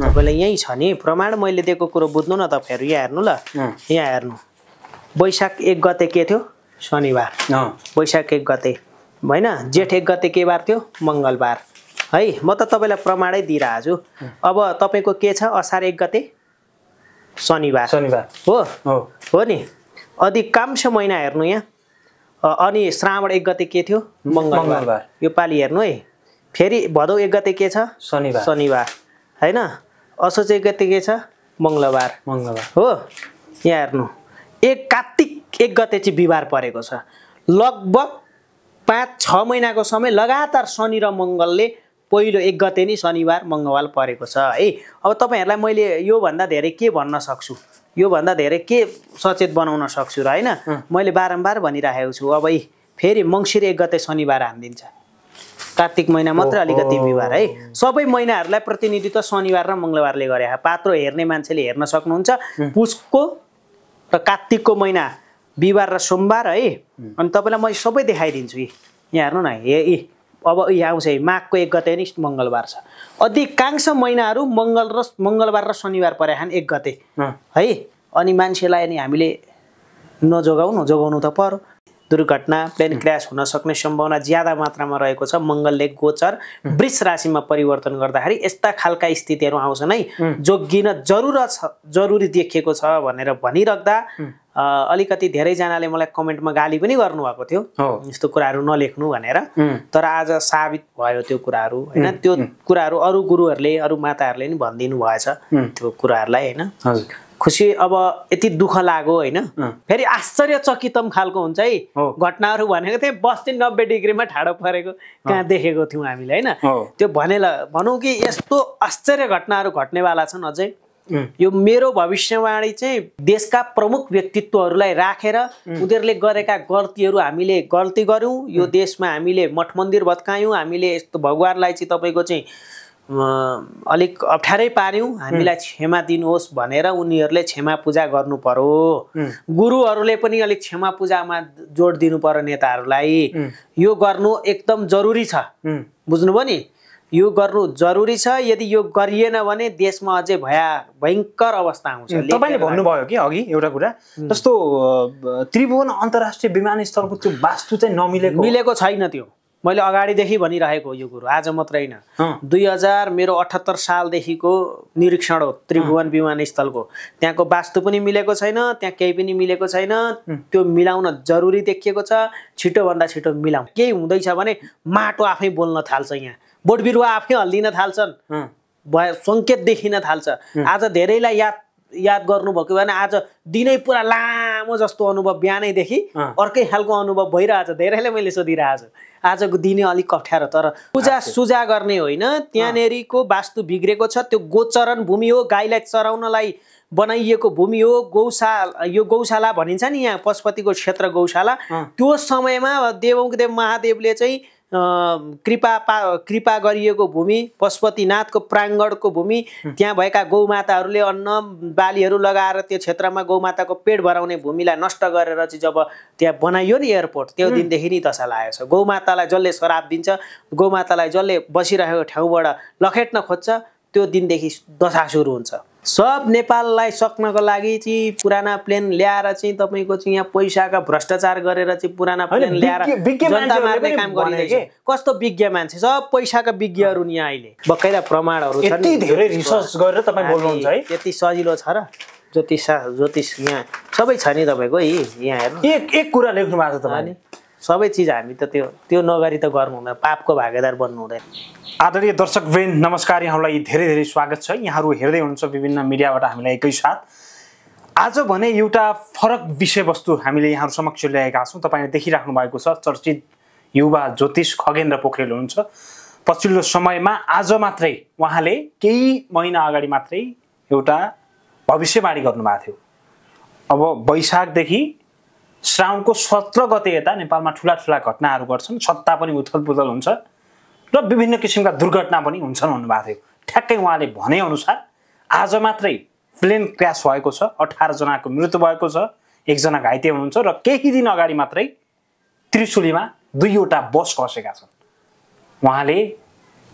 तपाईँलाई यहीँ छ नि प्रमाण मैले दिएको कुरो बुझ्नु न तपाईँहरू यहाँ हेर्नु ल यहाँ हेर्नु वैशाख एक गते के थियो शनिबार वैशाख एक गते होइन जेठ एक गते के बार थियो मङ्गलबार है म त तपाईँलाई प्रमाणै दिइरहेको छु अब तपाईँको के छ असार एक गते शनिबार शनिबार हो हो नि कांश महिना हेर्नु यहाँ अनि श्रावण एक गते के थियो मङ्गलबार यो पालि हेर्नु है फेरि भदौ एक गते के छ शनिबार शनिबार होइन असो गते के छ मङ्गलबार मङ्गलबार हो यहाँ हेर्नु एक कात्तिक एक गते चाहिँ बिहिबार परेको छ लगभग पाँच छ महिनाको समय लगातार शनि र मङ्गलले पहिलो एक गते नै शनिबार मङ्गलबार परेको छ है अब तपाईँहरूलाई मैले योभन्दा धेरै के भन्न सक्छु योभन्दा धेरै के सचेत बनाउन सक्छु र होइन मैले बारम्बार भनिराखेको छु अब फेरि मङ्सिर एक गते शनिबार हानिदिन्छ कार्तिक महिना मात्र अलिकति बिहिबार है सबै महिनाहरूलाई प्रतिनिधित्व शनिबार र मङ्गलबारले गरे पात्र हेर्ने मान्छेले हेर्न सक्नुहुन्छ पुसको र कार्तिकको महिना बिहिबार र सोमबार है अनि तपाईँलाई म सबै देखाइदिन्छु यी यहाँ हेर्नु न हे यी अब यहाँ आउँछ है माघको एक गते नि मङ्गलबार छ अधिकांश महिनाहरू मङ्गल र मङ्गलबार र शनिबार परे खान एक गते है अनि मान्छेलाई नि हामीले नजोगाउनु जोगाउनु त पर्यो दुर्घटना प्लेन क्रास हुन सक्ने सम्भावना ज्यादा मात्रामा रहेको छ मङ्गलले गोचर वृष राशिमा परिवर्तन गर्दाखेरि यस्ता खालका स्थितिहरू आउँछन् है जोगिन जरुरत छ जरुरी देखिएको छ भनेर भनिराख्दा अलिकति धेरैजनाले मलाई कमेन्टमा गाली पनि गर्नुभएको थियो यस्तो कुराहरू नलेख्नु भनेर तर आज साबित भयो त्यो कुराहरू होइन त्यो कुराहरू अरू गुरुहरूले अरू माताहरूले नि भनिदिनु भएछ त्यो कुराहरूलाई होइन खुसी अब यति दुःख लाग्यो होइन फेरि आश्चर्यचकितम खालको हुन्छ है घटनाहरू भनेको थिएँ बस्ती नब्बे डिग्रीमा ठाडो परेको कहाँ देखेको थियौँ हामीले होइन त्यो भने भनौँ कि यस्तो आश्चर्य घटनाहरू घट्नेवाला छन् अझै यो मेरो भविष्यवाणी चाहिँ देशका प्रमुख व्यक्तित्वहरूलाई राखेर रा, उनीहरूले गरेका गल्तीहरू हामीले गल्ती गऱ्यौँ यो देशमा हामीले मठ मन्दिर भत्कायौँ हामीले यस्तो भगवान्लाई चाहिँ तपाईँको चाहिँ अलिक अप्ठ्यारै पार्यौँ हामीलाई क्षमा दिनुहोस् भनेर उनीहरूले क्षमा पूजा गर्नु पर्यो गुरुहरूले पनि अलिक क्षमा पूजामा जोड दिनु पर्यो नेताहरूलाई यो गर्नु एकदम जरुरी छ बुझ्नुभयो नि यो गर्नु जरुरी छ यदि यो गरिएन भने देशमा अझै भया भयङ्कर अवस्था आउँछ तपाईँले भन्नुभयो कि अघि एउटा कुरा जस्तो त्रिभुवन अन्तर्राष्ट्रिय विमानस्थलको त्यो वास्तु चाहिँ नमिलेको मिलेको छैन त्यो मैले अगाडिदेखि भनिरहेको यो कुरो आज मात्रै होइन दुई हजार मेरो अठहत्तर सालदेखिको निरीक्षण हो त्रिभुवन विमानस्थलको त्यहाँको वास्तु पनि मिलेको छैन त्यहाँ केही पनि मिलेको छैन त्यो मिलाउन जरुरी देखिएको छ छिटोभन्दा छिटो मिलाउँ केही हुँदैछ भने माटो आफै बोल्न थाल्छ यहाँ बोट बिरुवा आफै हल्लिन थाल्छन् भए सङ्केत देखिन थाल्छ आज धेरैलाई याद याद गर्नुभएको भने आज दिनै पुरा लामो जस्तो अनुभव बिहानैदेखि अर्कै खालको अनुभव भइरहेछ धेरैले मैले सोधिरहेको छु आजको दिनै अलिक अप्ठ्यारो तर पूजा सुजा गर्ने होइन त्यहाँनेरिको वास्तु बिग्रेको छ त्यो गोचरण भूमि हो गाईलाई चराउनलाई बनाइएको भूमि हो गौशा यो गौशाला भनिन्छ नि यहाँ पशुपतिको क्षेत्र गौशाला त्यो समयमा देवौँको महादेवले चाहिँ कृपा पा कृपा गरिएको भूमि पशुपतिनाथको प्राङ्गणको भूमि त्यहाँ भएका गौमाताहरूले अन्न बालीहरू लगाएर त्यो क्षेत्रमा गौमाताको पेट भराउने भूमिलाई नष्ट गरेर चाहिँ जब त्यहाँ बनाइयो नि एयरपोर्ट त्यो दिनदेखि नै दशा लागेको छ गौमातालाई जसले श्राप दिन्छ गौमातालाई जसले बसिरहेको ठाउँबाट लखेट्न खोज्छ त्यो दिनदेखि दशा सुरु हुन्छ सब नेपाललाई सक्नको लागि चाहिँ पुराना प्लेन ल्याएर चाहिँ तपाईँको चाहिँ यहाँ पैसाका भ्रष्टाचार गरेर चाहिँ पुराना प्लेन ल्याएर जनता मार्ने काम गरिँदैछ कस्तो विज्ञ मान्छे सब पैसाका विज्ञहरू नि यहाँ अहिले बकैदा प्रमाणहरू यति यति सजिलो छ र ज्योतिष ज्योतिष यहाँ सबै छ नि तपाईँको यी यहाँ एक एक कुरा लेख्नु भएको छ तपाईँले सबै चिज हामी त त्यो त्यो नगरी त गर्नु हुँदैन पापको भागेदार बन्नु हुँदैन आदरणीय दर्शक बेन नमस्कार यहाँलाई धेरै धेरै स्वागत छ यहाँहरू हेर्दै हुनुहुन्छ विभिन्न मिडियाबाट हामीलाई एकैसाथ आज भने एउटा फरक विषयवस्तु हामीले यहाँहरू समक्ष ल्याएका छौँ तपाईँले देखिराख्नु भएको छ चर्चित युवा ज्योतिष खगेन्द्र पोखरेल हुनुहुन्छ पछिल्लो समयमा आज मात्रै उहाँले केही महिना अगाडि मात्रै एउटा भविष्यवाणी गर्नुभएको थियो अब वैशाखदेखि श्रावणको सत्र गते यता नेपालमा ठुला ठुला घटनाहरू गर्छन् सत्ता पनि उथल पुथल हुन्छ र विभिन्न किसिमका दुर्घटना पनि हुन्छन् भन्नुभएको थियो ठ्याक्कै उहाँले भनेअनुसार आज मात्रै प्लेन क्रास भएको छ अठारजनाको मृत्यु भएको छ एकजना घाइते हुनुहुन्छ र केही दिन अगाडि मात्रै त्रिशुलीमा दुईवटा बस खसेका छन् उहाँले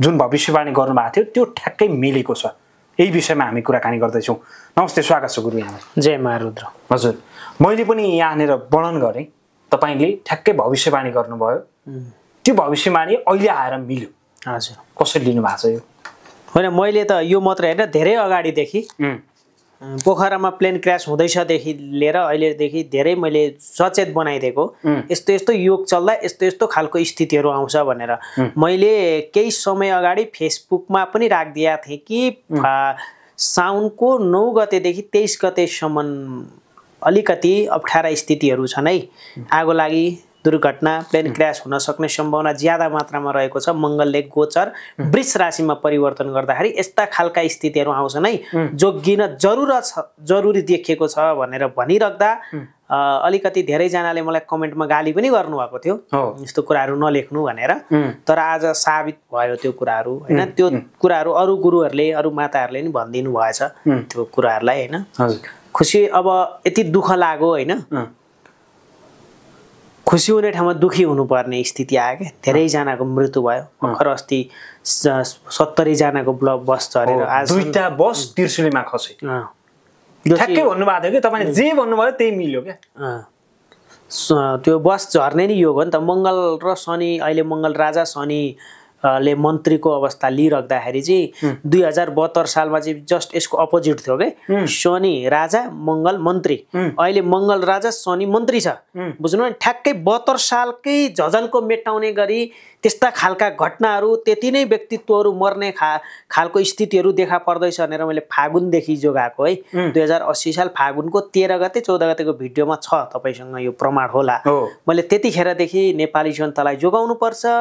जुन भविष्यवाणी गर्नुभएको थियो त्यो ठ्याक्कै मिलेको छ यही विषयमा हामी कुराकानी गर्दैछौँ नमस्ते स्वागत छ गुरु यहाँलाई जय महारुद्र हजुर मैले पनि यहाँनिर वर्णन गरेँ तपाईँले ठ्याक्कै भविष्यवाणी गर्नुभयो त्यो भविष्यवाणी अहिले आएर मिल्यो हजुर कसरी लिनु छ यो होइन मैले त यो मात्र होइन धेरै अगाडिदेखि पोखरामा प्लेन क्रास हुँदैछदेखि लिएर अहिलेदेखि धेरै मैले सचेत बनाइदिएको यस्तो यस्तो योग चल्दा यस्तो यस्तो खालको स्थितिहरू आउँछ भनेर मैले केही समय अगाडि फेसबुकमा पनि राखिदिएको थिएँ कि साउनको नौ गतेदेखि तेइस गतेसम्म अलिकति अप्ठ्यारा स्थितिहरू छन् है आगो लागि दुर्घटना प्लेन क्रास हुन सक्ने सम्भावना ज्यादा मात्रामा रहेको छ मङ्गलले गोचर वृष राशिमा परिवर्तन गर्दाखेरि यस्ता खालका स्थितिहरू आउँछन् है जोगिन जरुरत छ जरुरी देखिएको छ भनेर भनिराख्दा अलिकति धेरैजनाले मलाई कमेन्टमा गाली पनि गर्नुभएको थियो यस्तो कुराहरू नलेख्नु भनेर तर आज साबित भयो त्यो कुराहरू होइन त्यो कुराहरू अरू गुरुहरूले अरू माताहरूले नि भनिदिनु भएछ त्यो कुराहरूलाई होइन खुसी अब यति दुःख लाग्यो होइन खुसी हुने ठाउँमा दुःखी हुनुपर्ने स्थिति आयो क्या धेरैजनाको मृत्यु भयो भर्खर अस्ति सत्तरीजनाको ब्लक बस झरेर आज दुईवटा बस तिर्सुलीमा खसे ठ्याक्कै भन्नुभएको थियो कि तपाईँले जे भन्नुभयो त्यही मिल्यो क्या त्यो बस झर्ने नै योग हो नि त मङ्गल र शनि अहिले मङ्गल राजा शनि ले मन्त्रीको अवस्था लिइराख्दाखेरि चाहिँ दुई हजार बहत्तर सालमा चाहिँ जस्ट यसको अपोजिट थियो कि शनि राजा मङ्गल मन्त्री अहिले मङ्गल राजा शनि मन्त्री छ बुझ्नु ठ्याक्कै बहत्तर सालकै झझल्को मेटाउने गरी त्यस्ता खालका घटनाहरू त्यति नै व्यक्तित्वहरू मर्ने खा खालको स्थितिहरू देखा पर्दैछ भनेर मैले फागुनदेखि जोगाएको है दुई हजार अस्सी साल फागुनको तेह्र गते चौध गतेको भिडियोमा छ तपाईँसँग यो प्रमाण होला मैले त्यतिखेरदेखि नेपाली जनतालाई पर्छ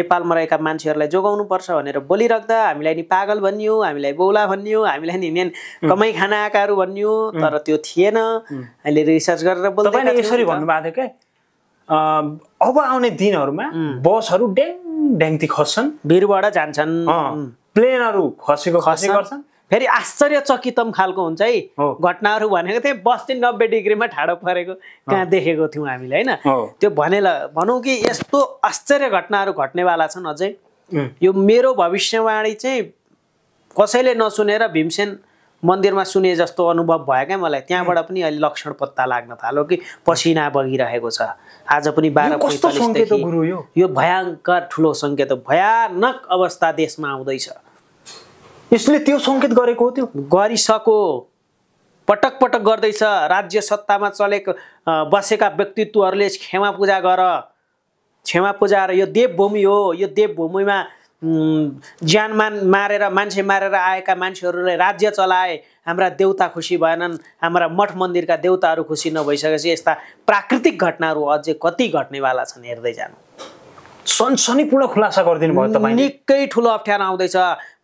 नेपालमा रहेका मान्छेहरूलाई पर्छ भनेर बोलिराख्दा हामीलाई नि पागल भनियो हामीलाई बौला भनियो हामीलाई नि मेन कमाइ खाना आएकाहरू भनियो तर त्यो थिएन अहिले रिसर्च गरेर बोल्दै यसरी भन्नुभएको थियो क्या अब आउने दिनहरूमा बसहरू ड्याङ ड्याङती खस्छन् भिरबाट जान्छन् प्लेनहरू खसेको खसे गर्छन् फेरि आश्चर्यचकितम खालको हुन्छ है घटनाहरू भनेको थिएँ बस चाहिँ नब्बे डिग्रीमा ठाडो परेको कहाँ देखेको थियौँ हामीले होइन त्यो भने भनौँ कि यस्तो आश्चर्य घटनाहरू घट्नेवाला छन् अझै यो मेरो भविष्यवाणी चाहिँ कसैले नसुनेर भीमसेन मन्दिरमा सुने जस्तो अनुभव भयो क्या मलाई त्यहाँबाट पनि अहिले लक्षण पत्ता लाग्न थाल्यो कि पसिना बगिरहेको छ आज पनि बाह्र पैँतालिस यो भयङ्कर ठुलो सङ्केत हो भयानक अवस्था देशमा आउँदैछ यसले त्यो सङ्केत गरेको हो त्यो गरिसको पटक पटक गर्दैछ राज्य सत्तामा चलेको बसेका व्यक्तित्वहरूले क्षमा पूजा गर क्षमा पूजा र यो देवभूमि हो यो देवभूमिमा ज्यान मान मारेर मान्छे मारेर आएका मान्छेहरूले राज्य चलाए हाम्रा देउता खुसी भएनन् हाम्रा मठ मन्दिरका देउताहरू खुसी नभइसकेपछि यस्ता प्राकृतिक घटनाहरू अझै कति घट्नेवाला छन् हेर्दै जानु सनसनीपूर्ण खुलासा गरिदिनु भयो तपाईँ निकै ठुलो अप्ठ्यारो आउँदैछ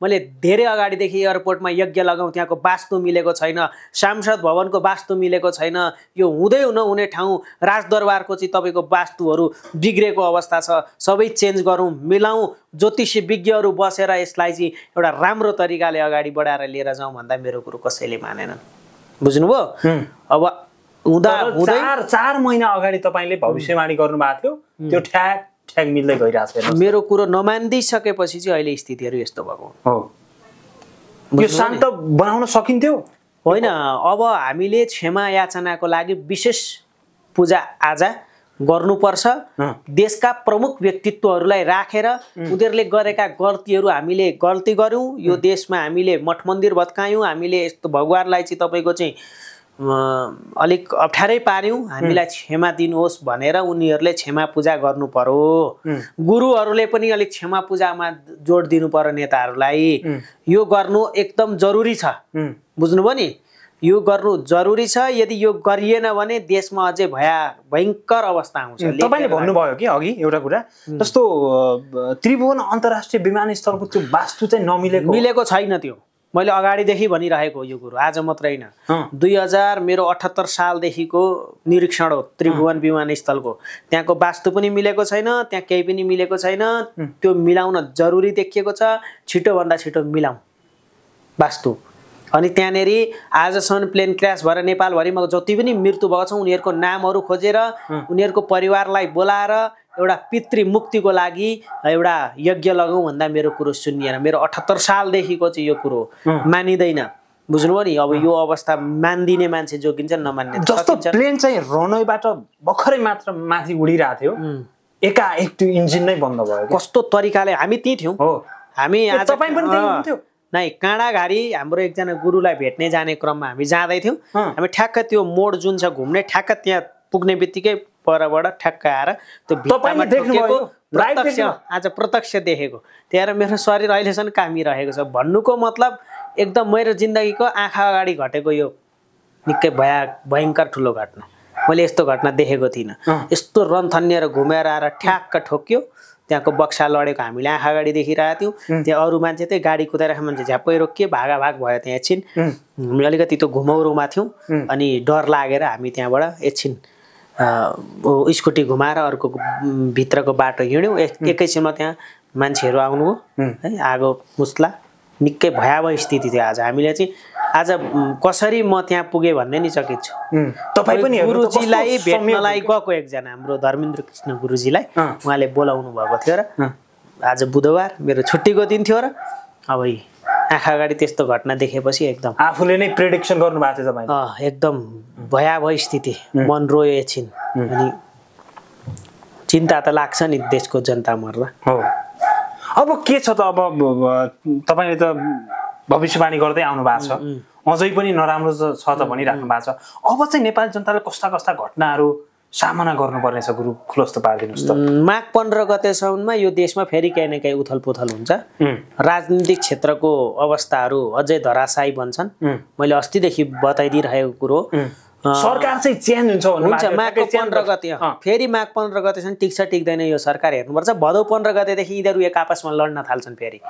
मैले धेरै अगाडिदेखि एयरपोर्टमा यज्ञ लगाउँ त्यहाँको वास्तु मिलेको छैन सांसद भवनको वास्तु मिलेको छैन यो हुँदै नहुने ठाउँ राजदरबारको चाहिँ तपाईँको वास्तुहरू बिग्रेको अवस्था छ सबै चेन्ज गरौँ मिलाउँ ज्योतिषी विज्ञहरू बसेर यसलाई चाहिँ एउटा राम्रो तरिकाले अगाडि बढाएर लिएर जाउँ भन्दा मेरो कुरो कसैले मानेनन् बुझ्नुभयो अब हुँदा चार महिना अगाडि तपाईँले भविष्यवाणी गर्नुभएको थियो त्यो ठ्याक ठ्याङ मिल्दै गइरहेको छैन मेरो कुरो नमानिदिइसकेपछि चाहिँ अहिले स्थितिहरू यस्तो भएको हो यो शान्त बनाउन सकिन्थ्यो होइन अब हामीले क्षमा याचनाको लागि विशेष पूजा आजा गर्नुपर्छ देशका प्रमुख व्यक्तित्वहरूलाई राखेर उनीहरूले गरेका गल्तीहरू हामीले गल्ती गऱ्यौँ यो देशमा हामीले मठ मन्दिर भत्कायौँ हामीले यस्तो भगवान्लाई चाहिँ तपाईँको चाहिँ अलिक अप्ठ्यारै पार्यौँ हामीलाई क्षमा दिनुहोस् भनेर उनीहरूले क्षमा पूजा गर्नु पर्यो गुरुहरूले पनि अलिक क्षमा पूजामा जोड दिनु पर्यो नेताहरूलाई यो गर्नु एकदम जरुरी छ बुझ्नुभयो नि यो गर्नु जरुरी छ यदि यो गरिएन भने देशमा अझै भया भयङ्कर अवस्था आउँछ तपाईँले भन्नुभयो कि अघि एउटा कुरा जस्तो त्रिभुवन अन्तर्राष्ट्रिय विमानस्थलको त्यो वास्तु चाहिँ नमिलेको मिलेको छैन त्यो मैले अगाडिदेखि भनिरहेको यो कुरो आज मात्र होइन दुई हजार मेरो अठहत्तर सालदेखिको निरीक्षण हो त्रिभुवन विमानस्थलको त्यहाँको वास्तु पनि मिलेको छैन त्यहाँ केही पनि मिलेको छैन त्यो मिलाउन जरुरी देखिएको छ छिटोभन्दा छिटो मिलाउँ वास्तु अनि त्यहाँनिर सन प्लेन क्रास भएर नेपालभरिमा जति पनि मृत्यु भएको छ उनीहरूको नामहरू खोजेर उनीहरूको परिवारलाई बोलाएर एउटा पितृ मुक्तिको लागि एउटा यज्ञ लगाउँ भन्दा मेरो कुरो सुनिएन मेरो अठहत्तर सालदेखिको चाहिँ यो कुरो मानिँदैन बुझ्नुभयो नि अब यो अवस्था मानिदिने मान्छे जोगिन्छ नमान्ने जस्तो प्लेन चाहिँ रनवेबाट भर्खरै मात्र माथि उडिरहेको थियो एकाएक त्यो इन्जिन नै बन्द भयो कस्तो तरिकाले हामी त्यहीँ थियौँ हामी तपाईँ पनि नै काँडाघारी हाम्रो एकजना गुरुलाई भेट्ने जाने क्रममा हामी जाँदैथ्यौँ हामी ठ्याक्क त्यो मोड जुन छ घुम्ने ठ्याक्क त्यहाँ पुग्ने बित्तिकै परबाट ठ्याक्क आएर त्यो प्रत्यक्ष आज प्रत्यक्ष देखेको त्यहाँ मेरो शरीर अहिलेसम्म कामिरहेको छ भन्नुको मतलब एकदम मेरो जिन्दगीको आँखा अगाडि घटेको यो निकै भया भयङ्कर ठुलो घटना मैले यस्तो घटना देखेको थिइनँ यस्तो रन्थन्एर घुमेर आएर ठ्याक्क ठोक्यो त्यहाँको बक्सा लडेको हामीले आँखा अगाडि देखिरहेको थियौँ त्यहाँ अरू मान्छे त्यही गाडी कुदाइरहेको मान्छे रोकियो रोकिए भाग भयो त्यहाँ एकछिन हामी अलिकति त्यो घुमौरोमा थियौँ अनि डर लागेर हामी त्यहाँबाट एकछिन स्कुटी घुमाएर अर्को भित्रको बाटो हिँड्यौँ एकैछिनमा त्यहाँ मान्छेहरू आउनुभयो है आगो मुस्ला निकै भयावह स्थिति थियो आज हामीले चाहिँ आज कसरी म त्यहाँ पुगेँ भन्ने नि चकित छु तपाईँ पनि गुरुजीलाई भेट्नलाई गएको एकजना हाम्रो धर्मेन्द्र कृष्ण गुरुजीलाई उहाँले बोलाउनु भएको थियो र आज बुधबार मेरो छुट्टीको दिन थियो र अब आँखा अगाडि त्यस्तो घटना देखेपछि एकदम आफूले नै प्रिडिक्सन गर्नु भएको थियो तपाईँ एकदम भयावह स्थिति मन रोयो एकछिन अनि चिन्ता त लाग्छ नि देशको जनता मर्ला हो अब के छ त अब तपाईँले त भविष्यवाणी गर्दै आउनु भएको छ अझै पनि नराम्रो छ त भनिराख्नु भएको छ अब चाहिँ नेपाली जनताले कस्ता कस्ता घटनाहरू सामना गर्नुपर्नेछ गुरु खुलस्त पारिदिनुहोस् त माघ पन्ध्र गतेसम्ममा यो देशमा फेरि केही न काहीँ उथल पुथल हुन्छ राजनीतिक क्षेत्रको अवस्थाहरू अझै धराशायी बन्छन् मैले अस्तिदेखि बताइदिइरहेको कुरो सरकार चाहिँ चेन्ज हुन्छ हुन्छ माघ पन्ध्र गते फेरि माघ पन्ध्र गतेसम्म टिक्छ टिक्दैन यो सरकार हेर्नुपर्छ भदौ पन्ध्र गतेदेखि यिनीहरू एक आपसमा लड्न थाल्छन् फेरि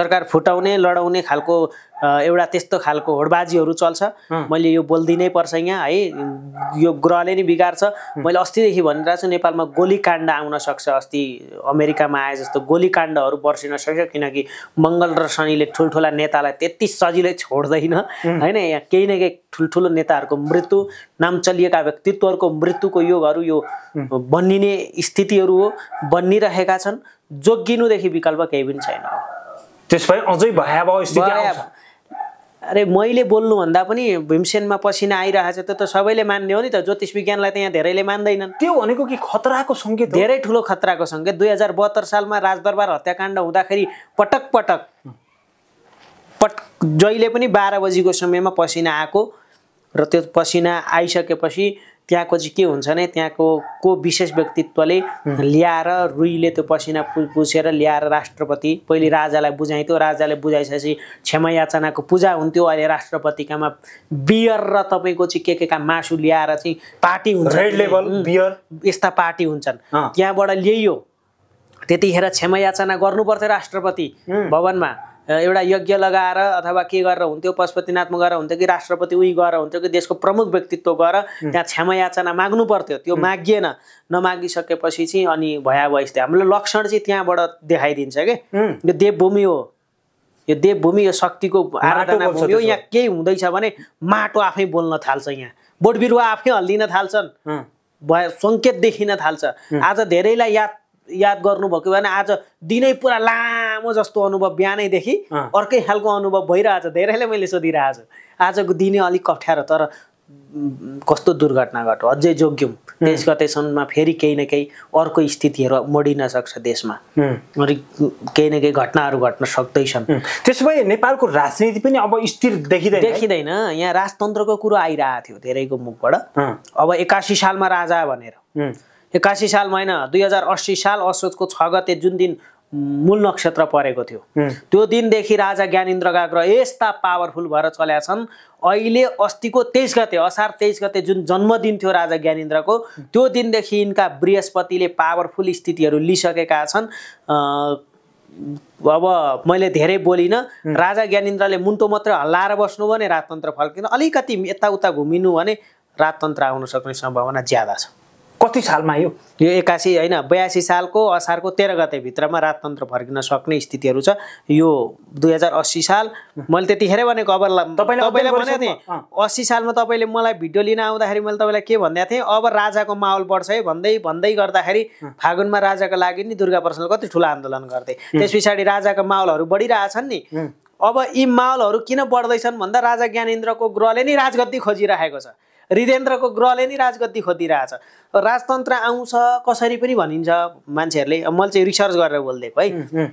सरकार फुटाउने लडाउने खालको एउटा त्यस्तो खालको होडबाजीहरू चल्छ मैले यो बोलिदिनै पर्छ यहाँ है यो ग्रहले नै बिगार्छ मैले अस्तिदेखि भनिरहेको छु नेपालमा गोलीकाण्ड आउन सक्छ अस्ति अमेरिकामा आए जस्तो गोलीकाण्डहरू बर्सिन सक्छ किनकि मङ्गल र शनिले ठुल्ठुला नेतालाई त्यति सजिलै छोड्दैन होइन यहाँ केही न केही ठुल्ठुलो नेताहरूको मृत्यु नाम चलिएका व्यक्तित्वहरूको मृत्युको योगहरू यो बनिने स्थितिहरू हो बनिरहेका छन् जोगिनुदेखि विकल्प केही पनि छैन त्यसपछि अझै भयावह स्थिति अरे मैले बोल्नुभन्दा पनि भीमसेनमा पसिना आइरहेको छ त्यो त सबैले मान्ने हो नि त ज्योतिष विज्ञानलाई त यहाँ धेरैले मान्दैनन् त्यो भनेको कि खतराको सङ्केत धेरै ठुलो खतराको सङ्केत दुई हजार बहत्तर सालमा राजदरबार हत्याकाण्ड हुँदाखेरि पटक पटक पट जहिले पनि बाह्र बजीको समयमा पसिना आएको र त्यो पसिना आइसकेपछि त्यहाँको चाहिँ के हुन्छ भने त्यहाँको को विशेष व्यक्तित्वले ल्याएर रुईले त्यो पसिना पुछेर ल्याएर राष्ट्रपति पहिले राजालाई बुझाइन्थ्यो राजाले बुझाइसकेपछि क्षमायाचनाको पूजा हुन्थ्यो अहिले राष्ट्रपतिकामा बियर र तपाईँको चाहिँ के के का मासु ल्याएर चाहिँ पार्टी हुन्छ बियर यस्ता पार्टी हुन्छन् त्यहाँबाट ल्याइयो त्यतिखेर क्षमायाचना गर्नुपर्थ्यो राष्ट्रपति भवनमा एउटा यज्ञ लगाएर अथवा के गरेर हुन्थ्यो पशुपतिनाथमा गएर हुन्थ्यो कि राष्ट्रपति उही गएर हुन्थ्यो कि देशको प्रमुख व्यक्तित्व गएर त्यहाँ क्षमा याचना माग्नु पर्थ्यो त्यो मागिएन नमागिसकेपछि चाहिँ अनि भयावह यस्तै हाम्रो लक्षण चाहिँ त्यहाँबाट देखाइदिन्छ कि यो देवभूमि हो यो देवभूमि यो शक्तिको आराधना भूमि हो यहाँ केही हुँदैछ भने माटो आफै बोल्न थाल्छ यहाँ बोट बिरुवा आफै हल्लिन थाल्छन् भयो सङ्केत देखिन थाल्छ आज धेरैलाई याद याद गर्नुभएको भने आज दिनै पुरा लामो जस्तो अनुभव बिहानैदेखि अर्कै खालको अनुभव भइरहेछ धेरैले मैले सोधिरहेको छु आजको दिनै अलिक अप्ठ्यारो तर कस्तो दुर्घटना घट्यो अझै जोग्यौँ देश गतेसम्ममा फेरि केही न केही अर्को स्थितिहरू मोडिन सक्छ देशमा केही न केही घटनाहरू घट्न सक्दैछन् त्यसो भए नेपालको राजनीति पनि अब स्थिर देखिँदैन देखिँदैन यहाँ राजतन्त्रको कुरो आइरहेको थियो धेरैको मुखबाट अब एक्कासी सालमा राजा भनेर एक्कासी साल महिना दुई हजार अस्सी साल असोजको छ गते जुन दिन मूल नक्षत्र परेको थियो त्यो दिनदेखि राजा ज्ञानेन्द्रका गाग्र यस्ता पावरफुल भएर चल्या छन् अहिले अस्तिको तेइस गते असार तेइस गते जुन जन्मदिन थियो राजा ज्ञानेन्द्रको त्यो दिनदेखि यिनका बृहस्पतिले पावरफुल स्थितिहरू लिइसकेका छन् अब मैले धेरै बोलिनँ राजा ज्ञानेन्द्रले मुन्टो मात्रै हल्लाएर बस्नु भने राजतन्त्र फर्किन अलिकति यताउता घुमिनु भने राजतन्त्र आउन सक्ने सम्भावना ज्यादा छ कति सालमा यो यो एकासी होइन बयासी सालको असारको तेह्र भित्रमा राजतन्त्र फर्किन सक्ने स्थितिहरू छ यो दुई हजार अस्सी साल मैले त्यतिखेरै भनेको अब तपाईँले भनेको थिएँ अस्सी सालमा तपाईँले मलाई भिडियो लिन आउँदाखेरि मैले तपाईँलाई के भन्दा थिएँ अब राजाको माहौल बढ्छ है भन्दै भन्दै गर्दाखेरि फागुनमा राजाको लागि नि दुर्गा प्रसाद कति ठुलो आन्दोलन गर्थे त्यस पछाडि राजाको माहौलहरू बढिरहेछन् नि अब यी माहौलहरू किन बढ्दैछन् भन्दा राजा ज्ञानेन्द्रको ग्रहले नै राजगद्दी खोजिराखेको छ हृदयन्द्रको ग्रहले नै राजगद्दी खोजिरहेछ राजतन्त्र आउँछ कसरी पनि भनिन्छ मान्छेहरूले मैले चाहिँ रिसर्च गरेर बोलिदिएको है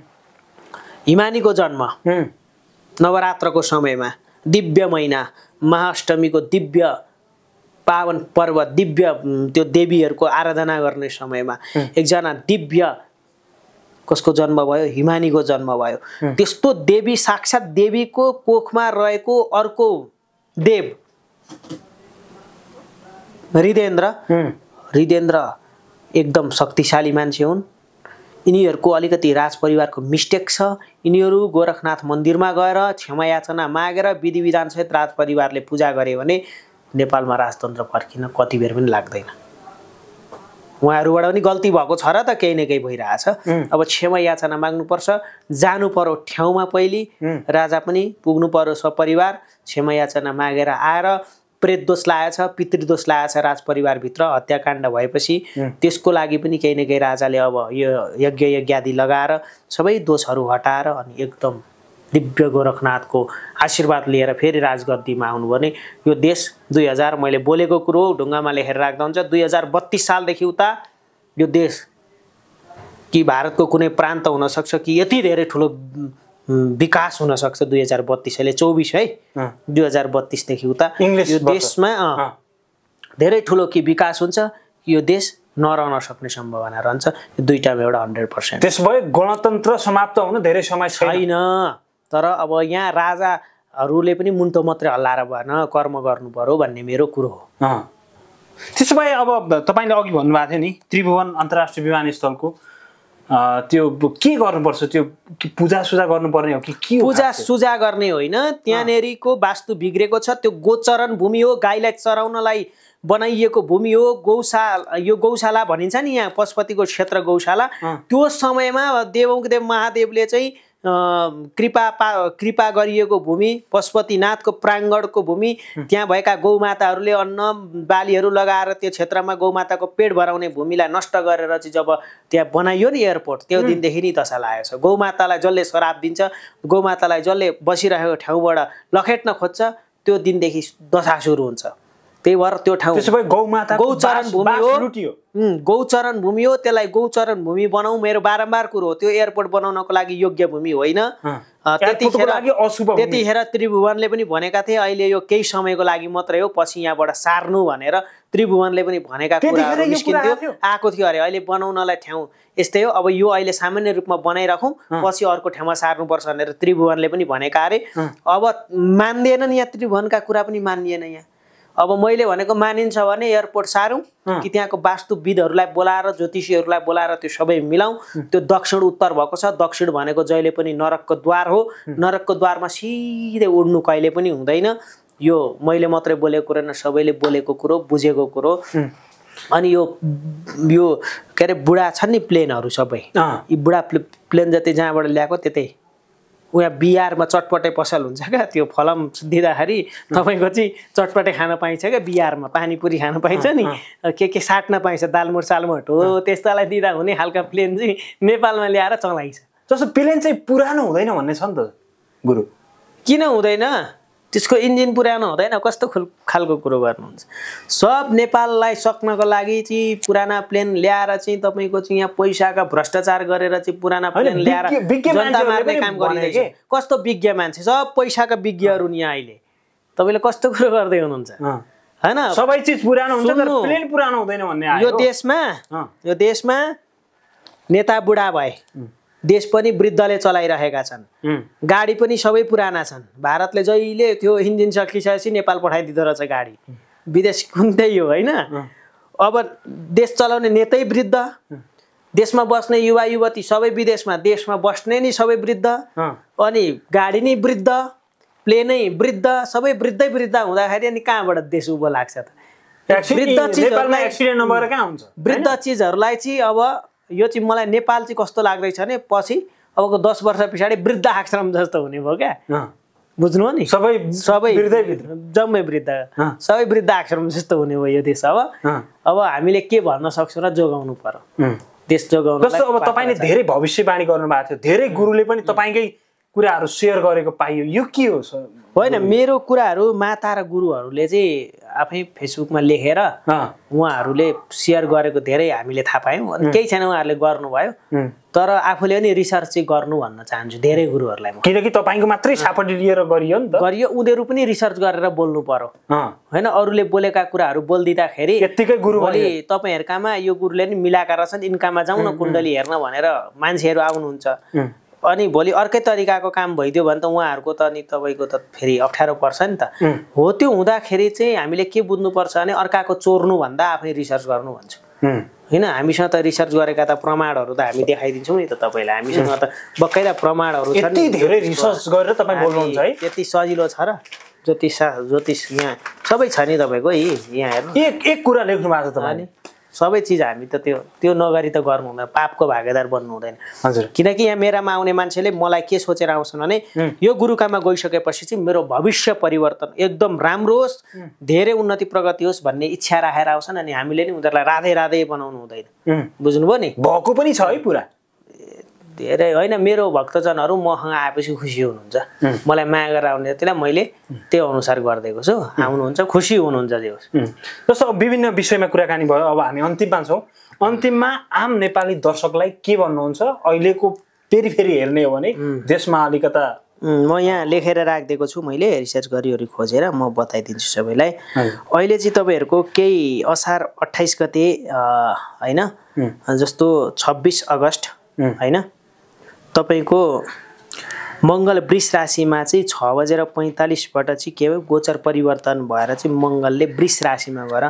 हिमानीको जन्म नवरात्रको समयमा दिव्य महिना महाअष्टमीको दिव्य पावन पर्व दिव्य त्यो देवीहरूको आराधना गर्ने समयमा एकजना दिव्य कसको जन्म भयो हिमानीको जन्म भयो त्यस्तो देवी साक्षात देवीको कोखमा रहेको अर्को देव हृदेन्द्र हृदेन्द्र एकदम शक्तिशाली मान्छे हुन् यिनीहरूको अलिकति राजपरिवारको मिस्टेक छ यिनीहरू गोरखनाथ मन्दिरमा गएर क्षमायाचना मागेर विधि विधानसहित राजपरिवारले पूजा गरे भने नेपालमा राजतन्त्र फर्किन कति बेर पनि लाग्दैन उहाँहरूबाट पनि गल्ती भएको छ र त केही न केही भइरहेछ अब क्षमा याचना माग्नुपर्छ जानु पर्यो ठाउँमा पहिले राजा पनि पुग्नु पर्यो सपरिवार क्षमा याचना मागेर आएर प्रेतदोष लागेछ पितृदोष लागेछ राजपरिवारभित्र हत्याकाण्ड भएपछि त्यसको लागि पनि केही न केही राजाले अब यो यज्ञ यज्ञादि लगाएर सबै दोषहरू हटाएर अनि एकदम दिव्य गोरखनाथको आशीर्वाद लिएर फेरि राजगद्दीमा आउनु भने यो देश दुई हजार मैले बोलेको कुरो ढुङ्गामा लेखेर राख्दा हुन्छ दुई हजार बत्तिस सालदेखि उता यो देश कि भारतको कुनै प्रान्त हुनसक्छ कि यति धेरै ठुलो विकास हुनसक्छ दुई हजार बत्तिस अहिले चौबिस है दुई हजार बत्तिसदेखि उता यो देशमा धेरै ठुलो के विकास हुन्छ यो देश नरहन सक्ने सम्भावना रहन्छ यो दुइटामा एउटा हन्ड्रेड पर्सेन्ट भए गणतन्त्र समाप्त हुन धेरै समय छैन तर अब यहाँ राजाहरूले पनि मुन्टो मात्रै हल्लाएर भएन कर्म गर्नु पऱ्यो भन्ने मेरो कुरो हो त्यसो भए अब तपाईँले अघि भन्नुभएको थियो नि त्रिभुवन अन्तर्राष्ट्रिय विमानस्थलको त्यो के गर्नुपर्छ त्यो पूजा सुजा गर्नुपर्ने हो कि के पूजा सुजा गर्ने होइन त्यहाँनेरिको वास्तु बिग्रेको छ त्यो गोचरण भूमि हो गाईलाई चराउनलाई बनाइएको भूमि हो गौशा यो गौशाला भनिन्छ नि यहाँ पशुपतिको क्षेत्र गौशाला त्यो समयमा देवौँदेव महादेवले चाहिँ कृपा पा कृपा गरिएको भूमि पशुपतिनाथको प्राङ्गणको भूमि त्यहाँ भएका गौमाताहरूले अन्न बालीहरू लगाएर त्यो क्षेत्रमा गौमाताको पेट भराउने भूमिलाई नष्ट गरेर चाहिँ जब त्यहाँ बनाइयो नि एयरपोर्ट त्यो दिनदेखि नै दशा लागेको छ गौमातालाई जसले श्राप दिन्छ गौमातालाई जसले बसिरहेको ठाउँबाट लखेट्न खोज्छ त्यो दिनदेखि दशा सुरु हुन्छ त्यही भएर त्यो ठाउँ गौचरण भूमि हो गौचरण भूमि हो त्यसलाई गौचरण भूमि बनाऊ मेरो बारम्बार कुरो हो त्यो एयरपोर्ट बनाउनको लागि योग्य भूमि होइन त्यतिखेर त्यतिखेर त्रिभुवनले पनि भनेका थिए अहिले यो केही समयको लागि मात्रै हो पछि यहाँबाट सार्नु भनेर त्रिभुवनले पनि भनेका कुराहरू निस्किन्थ्यो आएको थियो अरे अहिले बनाउनलाई ठाउँ यस्तै हो अब यो अहिले सामान्य रूपमा बनाइराखौँ पछि अर्को ठाउँमा सार्नुपर्छ भनेर त्रिभुवनले पनि भनेका अरे अब मान्दिएनन् यहाँ त्रिभुवनका कुरा पनि मानिएन यहाँ अब मैले भनेको मानिन्छ भने एयरपोर्ट सारौँ कि त्यहाँको वास्तुविदहरूलाई बोलाएर ज्योतिषीहरूलाई बोलाएर त्यो सबै मिलाउँ त्यो दक्षिण उत्तर भएको छ दक्षिण भनेको जहिले पनि नरकको द्वार हो नरकको द्वारमा सिधै उड्नु कहिले पनि हुँदैन यो मैले मात्रै बोलेको कुरो न सबैले बोलेको कुरो बुझेको कुरो अनि यो यो के अरे बुढा छन् नि प्लेनहरू सबै यी बुढा प्लेन जति जहाँबाट ल्याएको त्यतै उहाँ बिहारमा चटपटे पसल हुन्छ क्या त्यो फलम दिँदाखेरि तपाईँको चाहिँ चटपटे खान पाइन्छ क्या बिहारमा पानीपुरी खान पाइन्छ नि के के साट्न पाइन्छ दालमुट सालमुट हो त्यस्तालाई दिँदा हुने खालका प्लेन चाहिँ नेपालमा ल्याएर चलाइन्छ जस्तो प्लेन चाहिँ पुरानो हुँदैन भन्ने छ नि त गुरु किन हुँदैन त्यसको इन्जिन पुरानो हुँदैन कस्तो खुल खालको कुरो गर्नुहुन्छ सब नेपाललाई सक्नको लागि चाहिँ पुराना प्लेन ल्याएर चाहिँ तपाईँको चाहिँ यहाँ पैसाका भ्रष्टाचार गरेर चाहिँ पुराना प्लेन ल्याएर जनता मार्ने काम गरिँदैछ कस्तो विज्ञ मान्छे सब पैसाका विज्ञहरू नि अहिले तपाईँले कस्तो कुरो गर्दै हुनुहुन्छ होइन सबै चिज पुरानो हुन्छ प्लेन पुरानो हुँदैन भन्ने यो देशमा यो देशमा नेता बुढा भए देश पनि वृद्धले चलाइरहेका छन् गाडी पनि सबै पुराना छन् भारतले जहिले त्यो इन्जिन सकिसकेपछि नेपाल पठाइदिँदो रहेछ गाडी विदेश कुन त्यही हो होइन अब देश चलाउने नेतै वृद्ध देशमा बस्ने युवा युवती सबै विदेशमा देशमा बस्ने नि सबै वृद्ध अनि गाडी नै वृद्ध प्लेनै वृद्ध सबै वृद्धै वृद्ध हुँदाखेरि अनि कहाँबाट देश उभो लाग्छ त वृद्ध चिजहरूलाई वृद्ध चिजहरूलाई चाहिँ अब यो चाहिँ मलाई नेपाल चाहिँ कस्तो लाग्दैछ भने पछि अबको दस वर्ष पछाडि वृद्ध आश्रम जस्तो हुने भयो क्या बुझ्नु हो नि सबै सबै जम्मै वृद्ध सबै वृद्ध आश्रम जस्तो हुने भयो यो देश अब अब हामीले के भन्न सक्छौँ र जोगाउनु पर्यो देश जोगाउनु जस्तो अब तपाईँले धेरै भविष्यवाणी गर्नुभएको थियो धेरै गुरुले पनि तपाईँकै कुराहरू सेयर गरेको पाइयो यो के हो सर होइन मेरो कुराहरू माता र गुरुहरूले चाहिँ आफै फेसबुकमा लेखेर उहाँहरूले सेयर गरेको धेरै हामीले थाहा पायौँ केही छैन उहाँहरूले गर्नुभयो तर आफूले पनि रिसर्च चाहिँ गर्नु भन्न चाहन्छु धेरै गुरुहरूलाई किनकि तपाईँको मात्रै छापट लिएर गरियो नि त गरियो उनीहरू पनि रिसर्च गरेर बोल्नु पर्यो होइन अरूले बोलेका कुराहरू बोलिदिँदाखेरि यत्तिकै गुरु तपाईँहरूकामा यो गुरुले नि मिलाएका रहेछन् इन्कामा जाउँ न कुण्डली हेर्न भनेर मान्छेहरू आउनुहुन्छ अनि भोलि अर्कै तरिकाको काम भइदियो भने त उहाँहरूको त अनि तपाईँको त फेरि अप्ठ्यारो पर्छ नि त हो त्यो हुँदाखेरि चाहिँ हामीले के बुझ्नुपर्छ भने अर्काको चोर्नुभन्दा आफै रिसर्च गर्नु भन्छु होइन हामीसँग त रिसर्च गरेका त प्रमाणहरू त हामी देखाइदिन्छौँ नि त तपाईँलाई हामीसँग त बक्कैला प्रमाणहरू यति धेरै रिसर्च गरेर तपाईँ बोल्नुहुन्छ है यति सजिलो छ र ज्योतिष ज्योतिष यहाँ सबै छ नि तपाईँको यी यहाँ हेर्नु एक एक कुरा लेख्नु भएको छ तपाईँले सबै चिज हामी त त्यो त्यो नगरी त गर्नु हुँदैन पापको भागेदार बन्नु हुँदैन हजुर किनकि यहाँ मेरामा आउने मान्छेले मलाई के सोचेर आउँछन् भने यो गुरुकामा गइसकेपछि चाहिँ मेरो भविष्य परिवर्तन एकदम राम्रो होस् धेरै उन्नति प्रगति होस् भन्ने इच्छा राखेर आउँछन् अनि हामीले नि उनीहरूलाई राधे राधे बनाउनु हुँदैन बुझ्नुभयो नि भएको पनि छ है पुरा धेरै होइन मेरो भक्तजनहरू मसँग आएपछि खुसी हुनुहुन्छ मलाई माया गरेर आउने त्यसलाई मैले त्यही अनुसार गरिदिएको छु आउनुहुन्छ खुसी हुनुहुन्छ त्यो जस्तो अब विभिन्न विषयमा कुराकानी भयो अब हामी अन्तिममा छौँ अन्तिममा आम नेपाली दर्शकलाई के भन्नुहुन्छ अहिलेको फेरि फेरि हेर्ने हो भने देशमा अलिकता म यहाँ लेखेर राखिदिएको छु मैले रिसर्च गरिवरी खोजेर म बताइदिन्छु सबैलाई अहिले चाहिँ तपाईँहरूको केही असार अठाइस गते होइन जस्तो छब्बिस अगस्त होइन को मङ्गल वृष राशिमा चाहिँ छ बजेर पैँतालिसबाट चाहिँ के भयो गोचर परिवर्तन भएर चाहिँ मङ्गलले वृष राशिमा गएर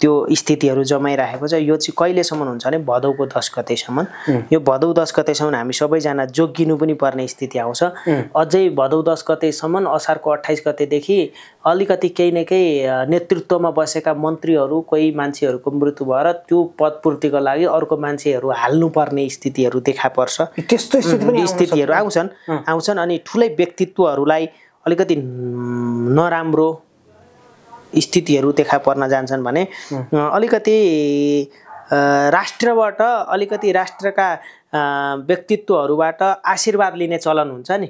त्यो स्थितिहरू जमाइराखेको छ यो चाहिँ कहिलेसम्म हुन्छ भने भदौको दस गतेसम्म यो भदौ दस गतेसम्म हामी सबैजना जोगिनु पनि पर्ने स्थिति आउँछ अझै भदौ दस गतेसम्म असारको अठाइस गतेदेखि अलिकति केही न केही नेतृत्वमा बसेका मन्त्रीहरू कोही मान्छेहरूको मृत्यु भएर त्यो पदपूर्तिको लागि अर्को मान्छेहरू हाल्नुपर्ने स्थितिहरू देखा पर्छ त्यस्तो स्थितिहरू आउँछन् आउँछन् अनि ठुलै व्यक्तित्वहरूलाई अलिकति नराम्रो स्थितिहरू देखा पर्न जान्छन् भने अलिकति राष्ट्रबाट अलिकति राष्ट्रका व्यक्तित्वहरूबाट आशीर्वाद लिने चलन हुन्छ नि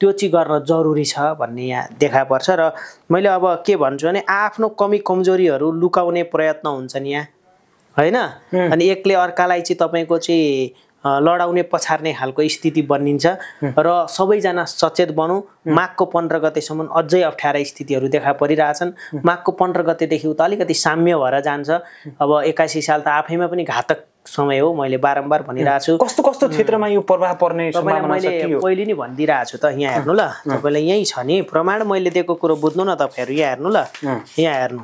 त्यो चाहिँ गर्न जरुरी छ भन्ने यहाँ देखा पर्छ र मैले अब के भन्छु भने आफ्नो कमी कमजोरीहरू लुकाउने प्रयत्न हुन्छन् यहाँ होइन अनि एकले अर्कालाई चाहिँ तपाईँको चाहिँ लडाउने पछार्ने खालको स्थिति बनिन्छ र सबैजना सचेत बनौँ माघको पन्ध्र गतेसम्म अझै अप्ठ्यारा स्थितिहरू देखा परिरहेछन् माघको पन्ध्र गतेदेखि उता अलिकति साम्य भएर जान्छ अब एक्कासी साल त आफैमा पनि घातक समय हो मैले बारम्बार भनिरहेको छु कस्तो कस्तो क्षेत्रमा यो प्रभाव पर्ने मैले पहिले नै भनिदिइरहेको छु त यहाँ हेर्नु ल तपाईँलाई यहीँ छ नि प्रमाण मैले दिएको कुरो बुझ्नु न तपाईँहरू यहाँ हेर्नु ल यहाँ हेर्नु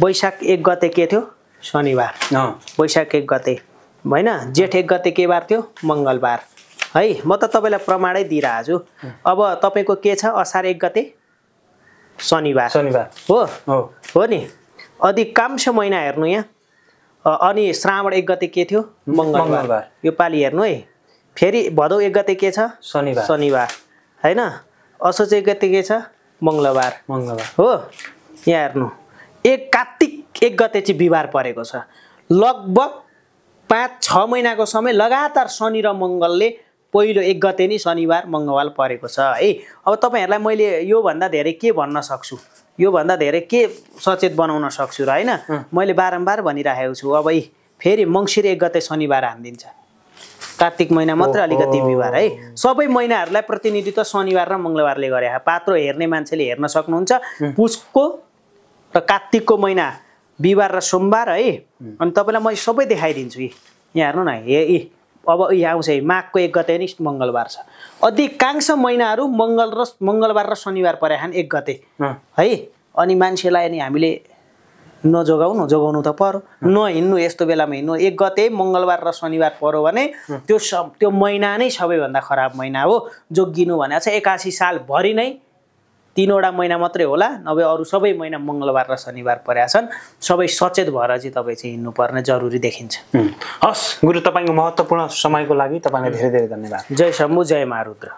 वैशाख एक गते के थियो शनिबार वैशाख एक गते होइन जेठ एक गते के बार थियो मङ्गलबार है म त तपाईँलाई प्रमाणै दिइरहेको छु अब तपाईँको के छ असार एक गते शनिबार शनिबार हो हो नि अधि अधिकांश महिना हेर्नु यहाँ अनि श्रावण एक गते के थियो मङ्गलबार यो पालि हेर्नु है फेरि भदौ एक गते के छ शनिबार शनिबार होइन असोज एक गते के छ मङ्गलबार मङ्गलबार हो यहाँ हेर्नु एक कार्तिक एक गते चाहिँ बिहिबार परेको छ लगभग पाँच छ महिनाको समय लगातार शनि र मङ्गलले पहिलो एक गते नै शनिबार मङ्गलबार परेको छ है अब तपाईँहरूलाई मैले योभन्दा धेरै के भन्न सक्छु योभन्दा धेरै के सचेत बनाउन सक्छु र होइन मैले बारम्बार भनिरहेको छु अब है फेरि मङ्सिर एक गते शनिबार हानिदिन्छ कार्तिक महिना मात्रै अलिकति बिहिबार है सबै महिनाहरूलाई प्रतिनिधित्व शनिबार र मङ्गलबारले गरे पात्रो हेर्ने मान्छेले हेर्न सक्नुहुन्छ पुसको र कार्तिकको महिना बिहिबार र सोमबार है अनि तपाईँलाई म सबै देखाइदिन्छु यी यहाँ हेर्नु न हे यी अब यहाँ आउँछ है माघको एक गते नि मङ्गलबार छ अधिकांश महिनाहरू मङ्गल र मङ्गलबार र शनिबार परे खान एक गते है अनि मान्छेलाई अनि हामीले नजोगाउनु जोगाउनु त पर नहिँड्नु यस्तो बेलामा हिँड्नु एक गते मङ्गलबार र शनिबार पऱ्यो भने त्यो सब त्यो महिना नै सबैभन्दा खराब महिना हो जोगिनु भने चाहिँ एकासी सालभरि नै तिनवटा महिना मात्रै होला नभए अरू सबै महिना मङ्गलबार र शनिबार परेका छन् सबै सचेत भएर चाहिँ तपाईँ चाहिँ हिँड्नुपर्ने जरुरी देखिन्छ हस् गुरु तपाईँको महत्त्वपूर्ण समयको लागि तपाईँलाई धेरै धेरै धन्यवाद जय शम्भु जय महारुद्र